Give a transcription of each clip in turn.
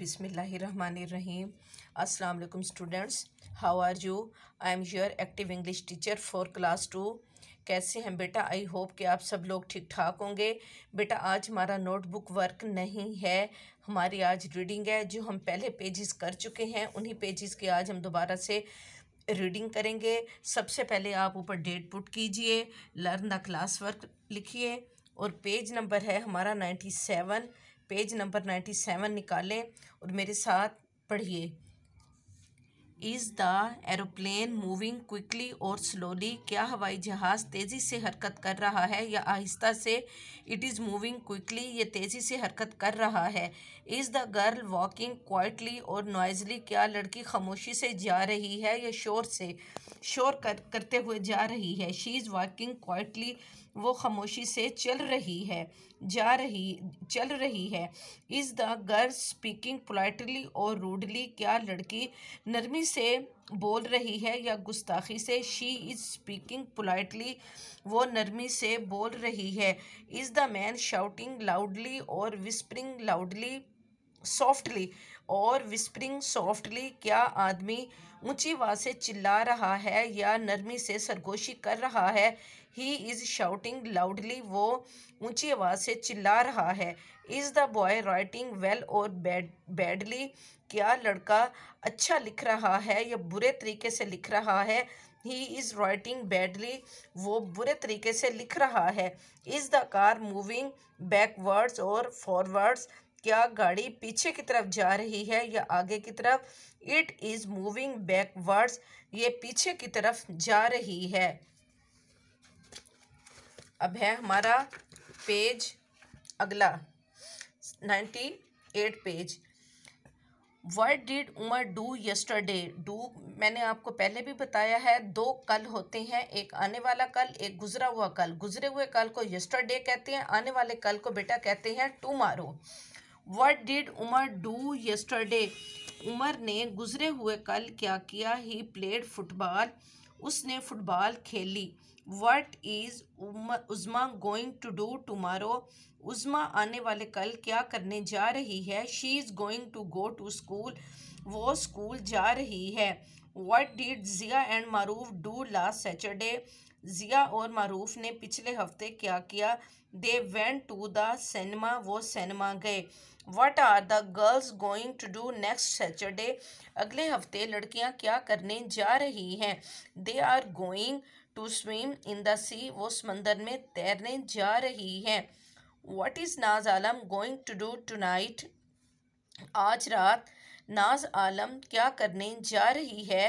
बिसमीम असलम students how are you I am your active English teacher for class two कैसे हैं बेटा आई होप कि आप सब लोग ठीक ठाक होंगे बेटा आज हमारा नोटबुक वर्क नहीं है हमारी आज रीडिंग है जो हम पहले पेजेस कर चुके हैं उन्हीं पेजेस के आज हम दोबारा से रीडिंग करेंगे सबसे पहले आप ऊपर डेट पुट कीजिए लर्न द क्लास वर्क लिखिए और पेज नंबर है हमारा ninety seven page number ninety seven निकालें और मेरे साथ पढ़िए is the aeroplane moving quickly और स्लोली क्या हवाई जहाज़ तेज़ी से हरकत कर रहा है या आहिस्ता से इट इज़ मूविंग क्विकली ये तेज़ी से हरकत कर रहा है is the girl walking quietly और नॉइजली क्या लड़की खामोशी से जा रही है या शोर से शोर कर करते हुए जा रही है शी इज़ वॉकिंग क्वाइटली वो खामोशी से चल रही है जा रही चल रही है is the girl speaking politely और रूडली क्या लड़की नरमी से बोल रही है या गुस्ताखी से शी इज़ स्पीकिंग पोलाइटली वो नरमी से बोल रही है is the man shouting loudly और विस्परिंग लाउडली सॉफ्टली और विस्परिंग सॉफ्टली क्या आदमी ऊंची आवाज से चिल्ला रहा है या नरमी से सरगोशी कर रहा है ही इज़ शाउटिंग लाउडली वो ऊंची आवाज़ से चिल्ला रहा है is the boy writing well और बैड बैडली क्या लड़का अच्छा लिख रहा है या बुरे तरीके से लिख रहा है ही इज़ राइटिंग बैडली वो बुरे तरीके से लिख रहा है is the car moving backwards और फॉरवर्ड्स क्या गाड़ी पीछे की तरफ जा रही है या आगे की तरफ इट इज़ मूविंग बैकवर्ड्स ये पीछे की तरफ जा रही है अब है हमारा पेज अगला ninety eight page what did Umar do yesterday do मैंने आपको पहले भी बताया है दो कल होते हैं एक आने वाला कल एक गुजरा हुआ कल गुजरे हुए कल को यस्टरडे कहते हैं आने वाले कल को बेटा कहते हैं मारो what did Umar do yesterday Umar ने गुजरे हुए कल क्या किया ही प्लेड फुटबॉल उसने फुटबॉल खेली what is Uzma going to do tomorrow Uzma आने वाले कल क्या करने जा रही है she is going to go to school वो स्कूल जा रही है what did Zia and Maroof do last Saturday Zia और मारूफ ने पिछले हफ्ते क्या किया they went to the cinema वो सिनेमा गए what are the girls going to do next Saturday अगले हफ्ते लड़कियां क्या करने जा रही हैं they are going to swim in the sea वो समंदर में तैरने जा रही हैं what is Naz Alam going to do tonight आज रात नाज आलम क्या करने जा रही है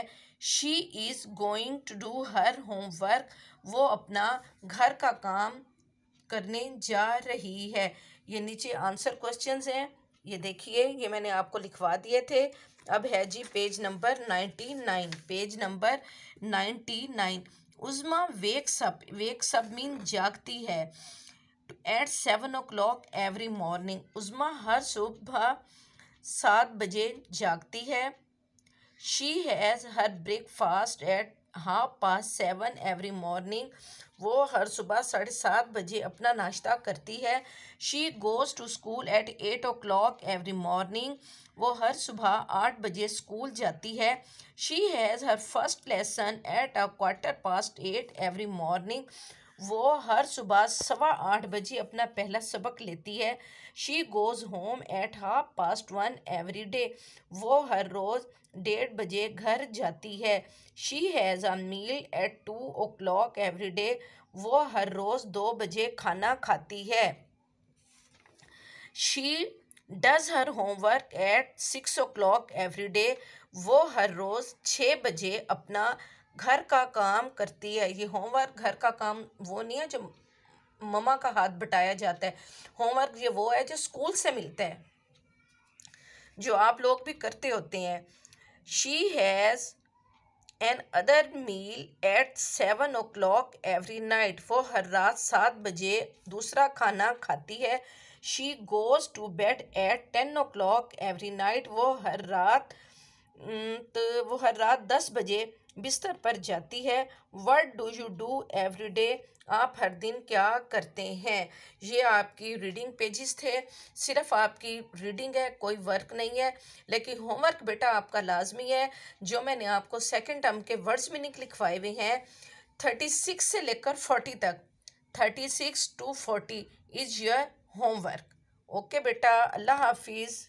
she is going to do her homework वो अपना घर का काम करने जा रही है ये नीचे आंसर क्वेश्चन हैं ये देखिए ये मैंने आपको लिखवा दिए थे अब है जी page number ninety nine page number ninety nine Uzma wakes up wakes up mean जागती है at seven o'clock every morning उजमा हर सुबह सात बजे जागती है she has her breakfast at half past seven every morning वो हर सुबह साढ़े सात बजे अपना नाश्ता करती है she goes to school at eight o'clock every morning वो हर सुबह आठ बजे स्कूल जाती है she has her first lesson at a quarter past eight every morning वो हर सुबह सवा आठ बजे अपना पहला सबक लेती है she goes home at half past one every day वो हर रोज़ डेढ़ बजे घर जाती है she has a meal at two o'clock every day वो हर रोज़ दो बजे खाना खाती है she does her homework at six o'clock every day वो हर रोज़ छः बजे अपना घर का काम करती है ये होमवर्क घर का काम वो नहीं है जो ममा का हाथ बटाया जाता है होमवर्क ये वो है जो स्कूल से मिलता है जो आप लोग भी करते होते हैं she has an other meal at seven o'clock every night वो हर रात सात बजे दूसरा खाना खाती है she goes to bed at ten o'clock every night वो हर रात हम्म, तो वो हर रात दस बजे बिस्तर पर जाती है what do you do every day आप हर दिन क्या करते हैं ये आपकी रीडिंग पेजेस थे सिर्फ आपकी रीडिंग है कोई वर्क नहीं है लेकिन होमवर्क बेटा आपका लाजमी है जो मैंने आपको सेकंड टर्म के वर्ड्स मीनिंग लिखवाए हुए हैं थर्टी सिक्स से लेकर फोर्टी तक thirty six to forty is your homework okay बेटा अल्लाह हाफिज़